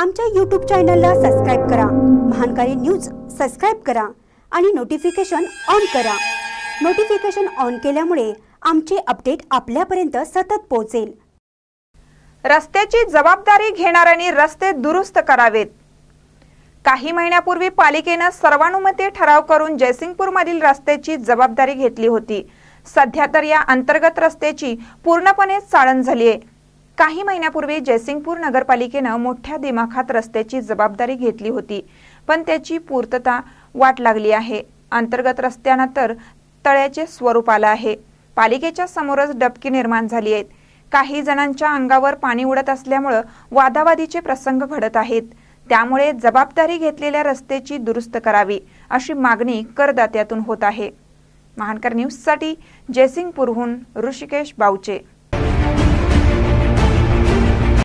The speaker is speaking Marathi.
आमच्या यूट्यूब चॅनलला सबस्क्राईब करा महानकारी न्यूज सबस्क्राईब करा आणि नोटिफिकेशन ऑन करा नोटिफिकेशन ऑन केल्यामुळे आमचे अपडेट आपल्यापर्यंत सतत पोहोचेल रस्त्याची जबाबदारी घेणाऱ्यांनी रस्ते दुरुस्त करावेत काही महिन्यापूर्वी पालिकेनं सर्वानुमते ठराव करून जयसिंगपूरमधील रस्त्याची जबाबदारी घेतली होती सध्या तर या अंतर्गत रस्त्याची पूर्णपणे चाळण झाली आहे काही महिन्यापूर्वी जयसिंगपूर नगरपालिकेनं मोठ्या दिमाखात रस्त्याची जबाबदारी घेतली होती पण त्याची पूर्तता वाट लागली आहे अंतर्गत रस्त्यांना तर तळ्याचे स्वरूप आलं आहे पालिकेच्या समोरच डबकी निर्माण झाली आहेत काही जणांच्या अंगावर पाणी उडत असल्यामुळं वादावादीचे प्रसंग घडत आहेत त्यामुळे जबाबदारी घेतलेल्या रस्त्याची दुरुस्त करावी अशी मागणी करदात्यातून होत आहे महानकर न्यूजसाठी जयसिंगपूरहून ऋषिकेश बावचे